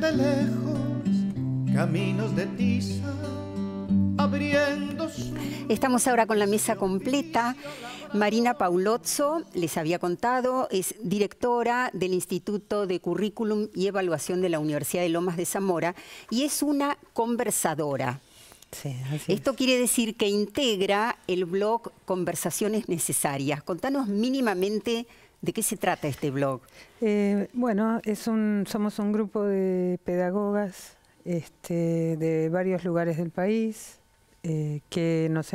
de lejos caminos de tiza abriendo Estamos ahora con la mesa completa. Marina Paulozzo, les había contado, es directora del Instituto de Currículum y Evaluación de la Universidad de Lomas de Zamora y es una conversadora. Esto quiere decir que integra el blog Conversaciones Necesarias. Contanos mínimamente ¿De qué se trata este blog? Eh, bueno, es somos un grupo de pedagogas este, de varios lugares del país eh, que nos,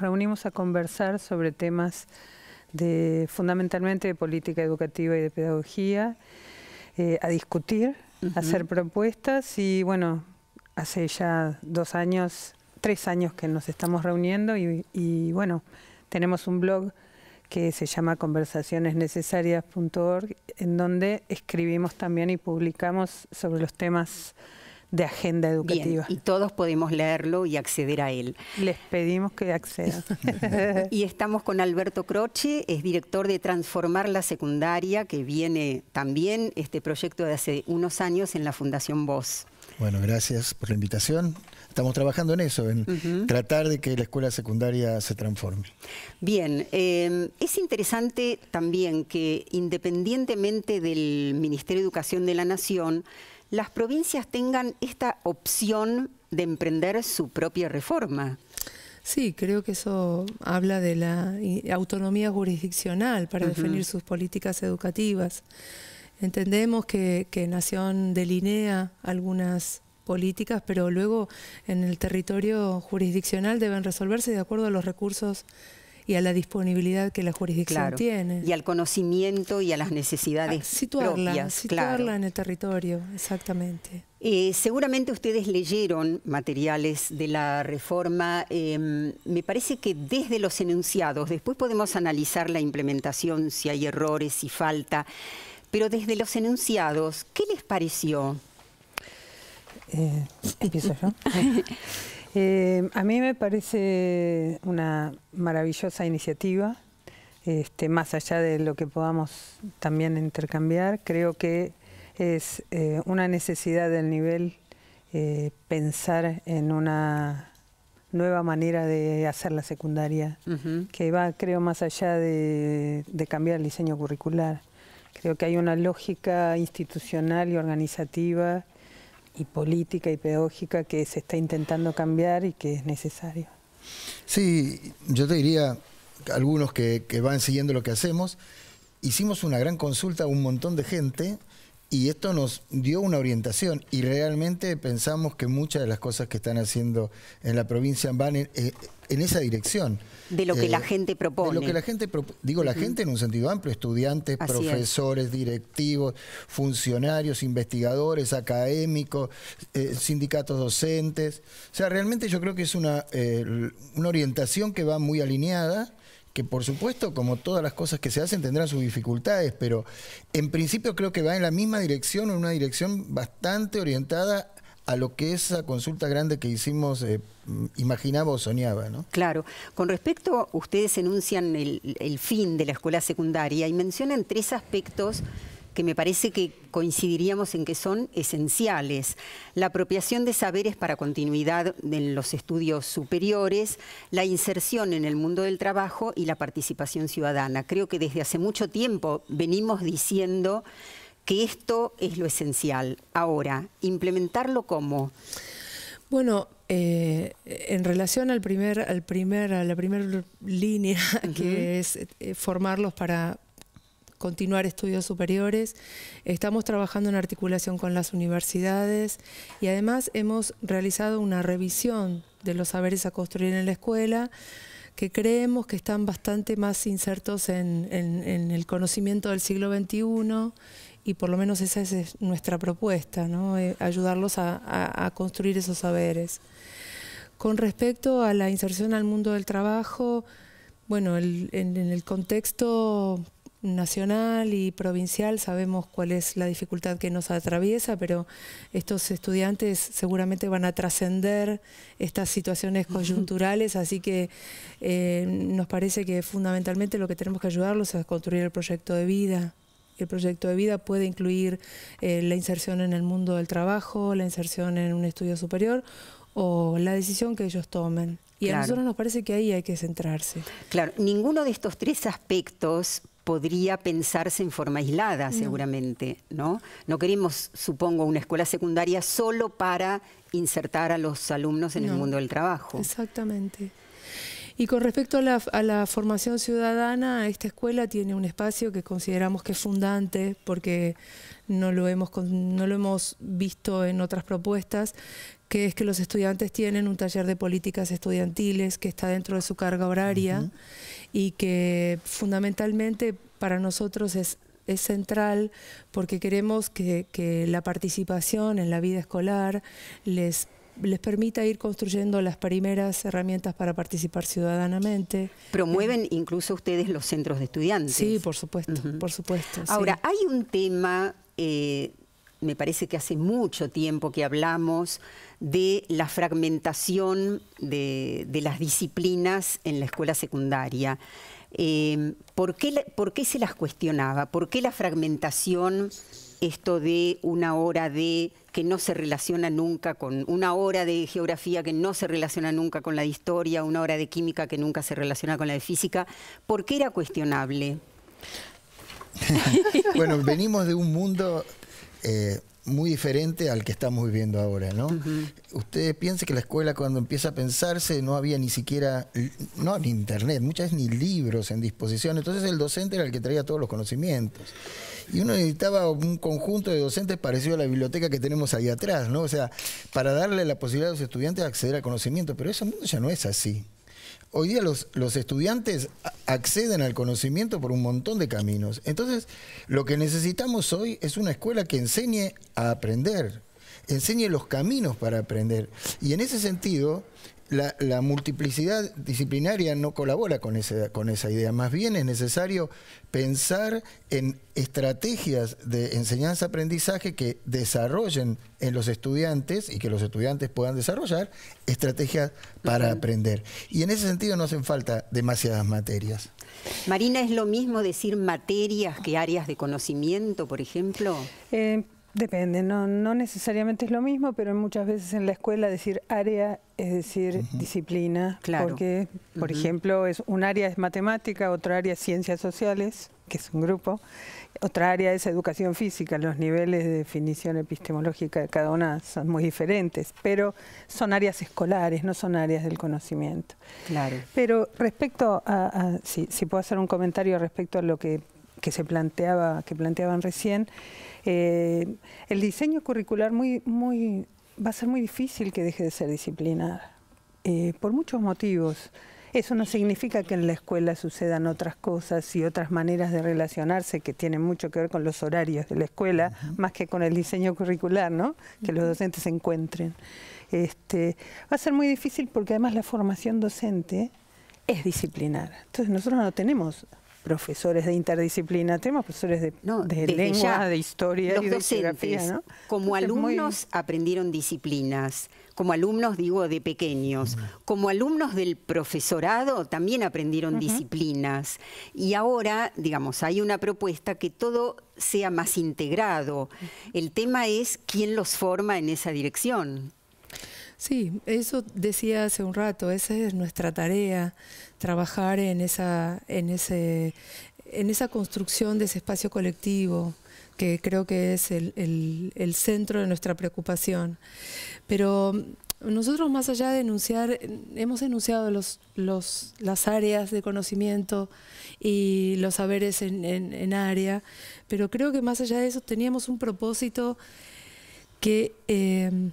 reunimos a conversar sobre temas de, fundamentalmente de política educativa y de pedagogía, eh, a discutir, a hacer propuestas y bueno, hace ya dos años, tres años que nos estamos reuniendo y, y bueno, tenemos un blog que se llama conversacionesnecesarias.org, en donde escribimos también y publicamos sobre los temas de agenda educativa. y todos podemos leerlo y acceder a él. Les pedimos que accedan. y estamos con Alberto Croce, es director de Transformar la Secundaria, que viene también este proyecto de hace unos años en la Fundación Voz. Bueno, gracias por la invitación estamos trabajando en eso, en tratar de que la escuela secundaria se transforme. Bien, em, es interesante también que independientemente del Ministerio de Educación de la Nación, las provincias tengan esta opción de emprender su propia reforma. Sí, creo que eso habla de la autonomía jurisdiccional para definir sus políticas educativas. Entendemos que Nación delinea algunas políticas, pero luego en el territorio jurisdiccional deben resolverse de acuerdo a los recursos y a la disponibilidad que la jurisdicción tiene. Y al conocimiento y a las necesidades. Ah, situarla, propias, situarla en el territorio, exactamente. Eh, seguramente ustedes leyeron materiales de la reforma. Em, me parece que desde los enunciados, después podemos analizar la implementación, si hay errores, si falta, pero desde los enunciados, ¿qué les pareció? Eh, empiezo yo. Eh, a mí me parece una maravillosa iniciativa, este, más allá de lo que podamos también intercambiar, creo que es eh, una necesidad del nivel pensar en una nueva manera de hacer la secundaria, que va, creo, más allá de cambiar el diseño curricular. Creo que hay una lógica institucional y organizativa y política y pedagógica que se está intentando cambiar y que es necesario. Sí, yo te diría, algunos que, que van siguiendo lo que hacemos, hicimos una gran consulta a un montón de gente y esto nos dio una orientación y realmente pensamos que muchas de las cosas que están haciendo en la provincia van en, eh, en esa dirección. De lo que la eh, gente propone. De lo que la gente, digo, la gente en un sentido amplio, estudiantes, profesores, directivos, funcionarios, investigadores, académicos, eh, sindicatos docentes. O sea, realmente yo creo que es una, una orientación que va muy alineada que por supuesto, como todas las cosas que se hacen, tendrán sus dificultades, pero en principio creo que va en la misma dirección, en una dirección bastante orientada a lo que esa consulta grande que hicimos eh, imaginaba o soñaba. ¿no? Claro. Con respecto, ustedes enuncian el, el fin de la escuela secundaria y mencionan tres aspectos que me parece que coincidiríamos en que son esenciales. La apropiación de saberes para continuidad en los estudios superiores, la inserción en el mundo del trabajo y la participación ciudadana. Creo que desde hace mucho tiempo venimos diciendo que esto es lo esencial. Ahora, implementarlo cómo? Bueno, eh, en relación al primer, al primer, a la primera línea, que es eh, formarlos para, continuar estudios superiores. Estamos trabajando en articulación con las universidades y además hemos realizado una revisión de los saberes a construir en la escuela que creemos que están bastante más insertos en, el conocimiento del siglo XXI y por lo menos esa es nuestra propuesta, ¿no? Eh, ayudarlos a, construir esos saberes. Con respecto a la inserción al mundo del trabajo, bueno, en, el contexto nacional y provincial sabemos cuál es la dificultad que nos atraviesa, pero estos estudiantes seguramente van a trascender estas situaciones coyunturales, así que eh, nos parece que fundamentalmente lo que tenemos que ayudarlos es construir el proyecto de vida. El proyecto de vida puede incluir eh, la inserción en el mundo del trabajo, la inserción en un estudio superior o la decisión que ellos tomen. Y a nosotros nos parece que ahí hay que centrarse. Claro, ninguno de estos tres aspectos podría pensarse en forma aislada, mm. seguramente, ¿no? No queremos, supongo, una escuela secundaria solo para insertar a los alumnos en el mundo del trabajo. Exactamente. Y con respecto a la, formación ciudadana, esta escuela tiene un espacio que consideramos que es fundante porque no lo hemos, no lo hemos visto en otras propuestas, que es que los estudiantes tienen un taller de políticas estudiantiles que está dentro de su carga horaria y que fundamentalmente para nosotros es, es central porque queremos que, la participación en la vida escolar les les permita ir construyendo las primeras herramientas para participar ciudadanamente. Promueven incluso ustedes los centros de estudiantes. Sí, por supuesto, por supuesto. Ahora, hay un tema eh, me parece que hace mucho tiempo que hablamos de la fragmentación de, las disciplinas en la escuela secundaria. Eh, ¿por, qué, ¿Por qué se las cuestionaba? ¿Por qué la fragmentación, esto de una hora de que no se relaciona nunca con una hora de geografía que no se relaciona nunca con la de historia, una hora de química que nunca se relaciona con la de física, ¿por qué era cuestionable? bueno, venimos de un mundo eh, muy diferente al que estamos viviendo ahora, ¿no? Ustedes piensan que la escuela cuando empieza a pensarse no había ni siquiera, no, ni internet, muchas veces ni libros en disposición, entonces el docente era el que traía todos los conocimientos. Y uno necesitaba un conjunto de docentes parecido a la biblioteca que tenemos ahí atrás, ¿no? O sea, para darle la posibilidad a los estudiantes de acceder al conocimiento, pero ese mundo ya no es así. Hoy día los, los estudiantes acceden al conocimiento por un montón de caminos. Entonces, lo que necesitamos hoy es una escuela que enseñe a aprender, enseñe los caminos para aprender. Y en ese sentido, la, multiplicidad disciplinaria no colabora con, con esa idea. Más bien es necesario pensar en estrategias de enseñanza-aprendizaje que desarrollen en los estudiantes y que los estudiantes puedan desarrollar estrategias para aprender. Y en ese sentido no hacen falta demasiadas materias. Marina, ¿es lo mismo decir materias que áreas de conocimiento, por ejemplo? Eh, Depende, no, no necesariamente es lo mismo, pero muchas veces en la escuela decir área es decir disciplina, claro. porque, por ejemplo, es un área es matemática, otra área es ciencias sociales, que es un grupo, otra área es educación física, los niveles de definición epistemológica de cada una son muy diferentes, pero son áreas escolares, no son áreas del conocimiento. Claro. Pero respecto a, si puedo hacer un comentario respecto a lo que que se planteaba, que planteaban recién, eh, el diseño curricular muy, muy, va a ser muy difícil que deje de ser disciplinar, eh, por muchos motivos. Eso no significa que en la escuela sucedan otras cosas y otras maneras de relacionarse que tienen mucho que ver con los horarios de la escuela, más que con el diseño curricular, ¿no? Que los docentes se encuentren. Este, va a ser muy difícil porque además la formación docente es disciplinar. Entonces nosotros no tenemos profesores de interdisciplina, tenemos profesores de, de lengua, de historia de geografía. Como alumnos aprendieron disciplinas, como alumnos digo de pequeños, como alumnos del profesorado también aprendieron disciplinas y ahora, digamos, hay una propuesta que todo sea más integrado. El tema es quién los forma en esa dirección. Sí, eso decía hace un rato, esa es nuestra tarea, trabajar en esa, en ese, en esa construcción de ese espacio colectivo, que creo que es el, centro de nuestra preocupación. Pero mm, nosotros más allá de enunciar, hemos enunciado las áreas de conocimiento y los saberes en, área, pero creo que más allá de eso teníamos un propósito que... Eh,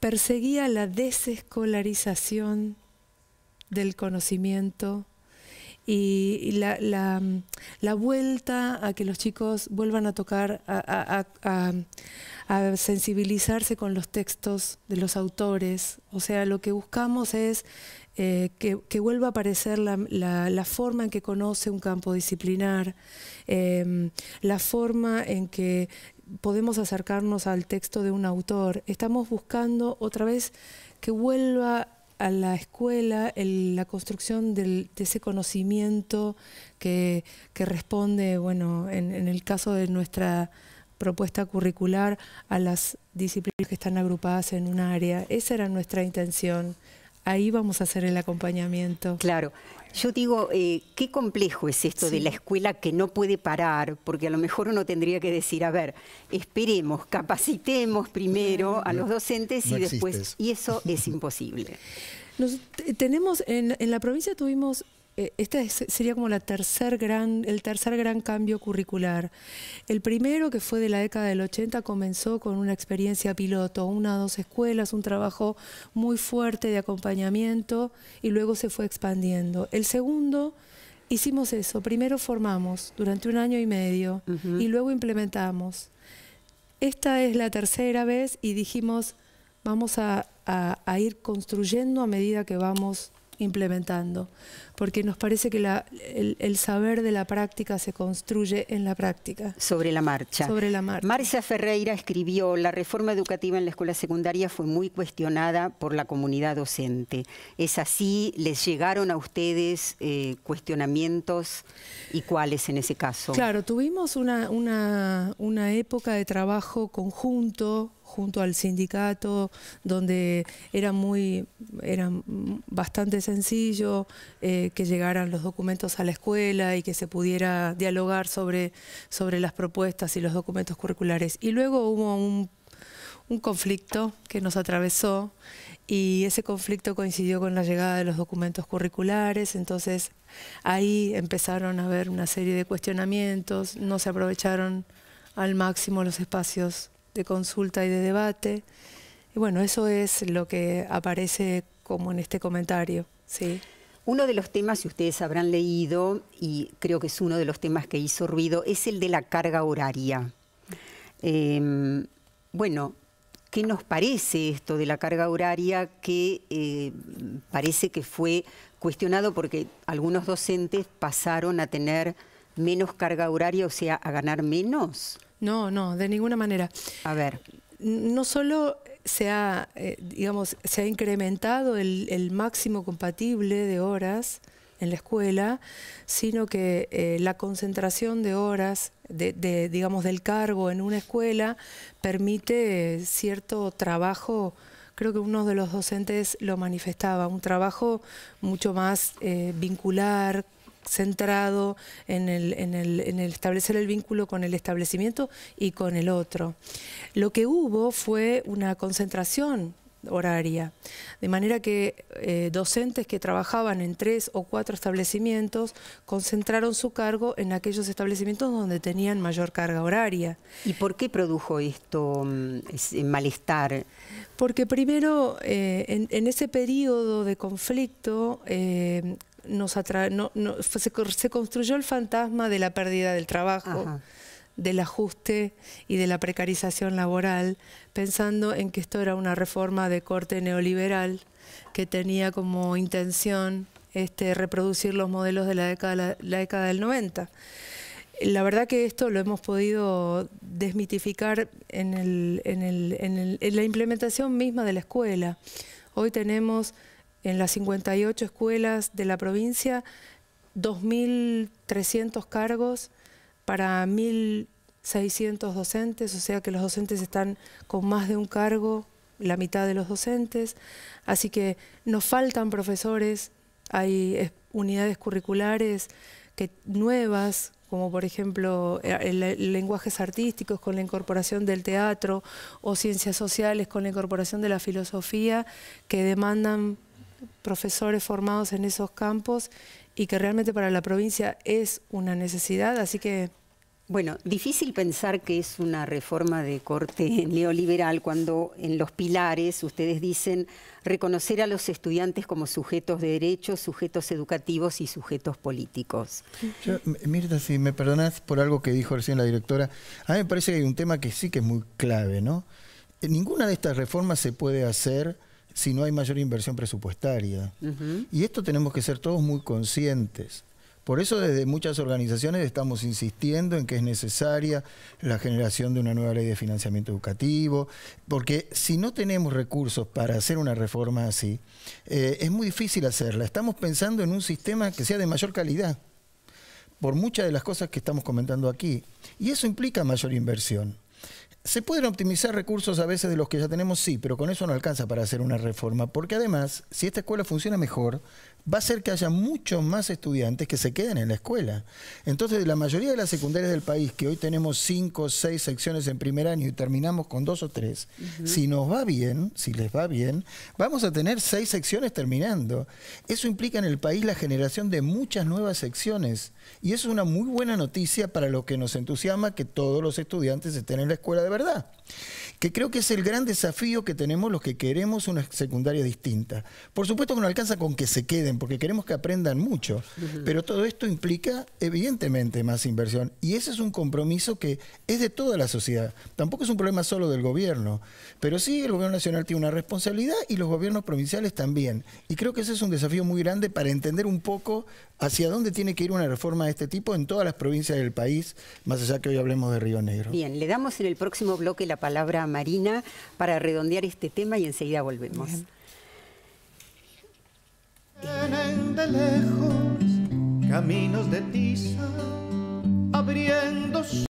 perseguía la desescolarización del conocimiento y la, vuelta a que los chicos vuelvan a tocar, a, sensibilizarse con los textos de los autores. O sea, lo que buscamos es eh, que, vuelva a aparecer la, forma en que conoce un campo disciplinar, em, la forma en que podemos acercarnos al texto de un autor. Estamos buscando otra vez que vuelva a la escuela la construcción de ese conocimiento que, responde, bueno, en, el caso de nuestra propuesta curricular, a las disciplinas que están agrupadas en un área. Esa era nuestra intención ahí vamos a hacer el acompañamiento. Claro. Yo digo, eh, qué complejo es esto de la escuela que no puede parar, porque a lo mejor uno tendría que decir, a ver, esperemos, capacitemos primero a los docentes y después, y eso es imposible. Nos, tenemos, en, en la provincia tuvimos este sería como el tercer gran cambio curricular. El primero, que fue de la década del 80, comenzó con una experiencia piloto, una o dos escuelas, un trabajo muy fuerte de acompañamiento y luego se fue expandiendo. El segundo, hicimos eso, primero formamos durante un año y medio y luego implementamos. Esta es la tercera vez y dijimos, vamos a ir construyendo a medida que vamos implementando, porque nos parece que la, el, saber de la práctica se construye en la práctica. Sobre la marcha. Sobre la marcha. Marcia Ferreira escribió, la reforma educativa en la escuela secundaria fue muy cuestionada por la comunidad docente. ¿Es así? ¿Les llegaron a ustedes eh, cuestionamientos y cuáles en ese caso? Claro, tuvimos una, una, una época de trabajo conjunto junto al sindicato, donde era muy, era bastante sencillo eh, que llegaran los documentos a la escuela y que se pudiera dialogar sobre, sobre las propuestas y los documentos curriculares. Y luego hubo un, un conflicto que nos atravesó y ese conflicto coincidió con la llegada de los documentos curriculares, entonces ahí empezaron a haber una serie de cuestionamientos, no se aprovecharon al máximo los espacios de consulta y de debate. Y bueno, eso es lo que aparece como en este comentario. Uno de los temas, si ustedes habrán leído, y creo que es uno de los temas que hizo ruido, es el de la carga horaria. Em, bueno, ¿qué nos parece esto de la carga horaria que eh, parece que fue cuestionado porque algunos docentes pasaron a tener menos carga horaria, o sea, a ganar menos? No, no, de ninguna manera. A ver. No solo se ha, eh, digamos, se ha incrementado el, máximo compatible de horas en la escuela, sino que eh, la concentración de horas, de, digamos, del cargo en una escuela permite cierto trabajo creo que uno de los docentes lo manifestaba, un trabajo mucho más eh, vincular, centrado en el, establecer el vínculo con el establecimiento y con el otro. Lo que hubo fue una concentración horaria, de manera que eh, docentes que trabajaban en tres o cuatro establecimientos concentraron su cargo en aquellos establecimientos donde tenían mayor carga horaria. ¿Y por qué produjo esto mm, malestar? Porque primero, eh, en, ese periodo de conflicto, eh, se, construyó el fantasma de la pérdida del trabajo, del ajuste y de la precarización laboral, pensando en que esto era una reforma de corte neoliberal que tenía como intención este, reproducir los modelos de la década, del 90. La verdad que esto lo hemos podido desmitificar en la implementación misma de la escuela. Hoy tenemos en las 58 escuelas de la provincia 2.300 cargos para 1.600 docentes, o sea que los docentes están con más de un cargo, la mitad de los docentes, así que nos faltan profesores, hay unidades curriculares que, nuevas, como por ejemplo eh, lenguajes artísticos con la incorporación del teatro o ciencias sociales con la incorporación de la filosofía, que demandan profesores formados en esos campos y que realmente para la provincia es una necesidad, así que... Bueno, difícil pensar que es una reforma de corte neoliberal cuando en los pilares ustedes dicen reconocer a los estudiantes como sujetos de derechos, sujetos educativos y sujetos políticos. Mirta, si me perdonas por algo que dijo recién la directora, a mí me parece que hay un tema que sí que es muy clave, ¿no? Eh, ninguna de estas reformas se puede hacer si no hay mayor inversión presupuestaria. Y esto tenemos que ser todos muy conscientes. Por eso desde muchas organizaciones estamos insistiendo en que es necesaria la generación de una nueva ley de financiamiento educativo, porque si no tenemos recursos para hacer una reforma así, eh, es muy difícil hacerla. Estamos pensando en un sistema que sea de mayor calidad, por muchas de las cosas que estamos comentando aquí, y eso implica mayor inversión. ¿Se pueden optimizar recursos a veces de los que ya tenemos? Sí, pero con eso no alcanza para hacer una reforma, porque además, si esta escuela funciona mejor, va a ser que haya muchos más estudiantes que se queden en la escuela. Entonces, la mayoría de las secundarias del país, que hoy tenemos cinco o seis secciones en primer año y terminamos con dos o tres, si nos va bien, si les va bien, vamos a tener seis secciones terminando. Eso implica en el país la generación de muchas nuevas secciones. Y eso es una muy buena noticia para lo que nos entusiasma que todos los estudiantes estén en la escuela de verdad que creo que es el gran desafío que tenemos los que queremos una secundaria distinta. Por supuesto que no alcanza con que se queden, porque queremos que aprendan mucho, pero todo esto implica evidentemente más inversión y ese es un compromiso que es de toda la sociedad. Tampoco es un problema solo del gobierno, pero sí el gobierno nacional tiene una responsabilidad y los gobiernos provinciales también. Y creo que ese es un desafío muy grande para entender un poco hacia dónde tiene que ir una reforma de este tipo en todas las provincias del país, más allá que hoy hablemos de Río Negro. Bien, le damos en el próximo bloque la palabra Marina para redondear este tema y enseguida volvemos.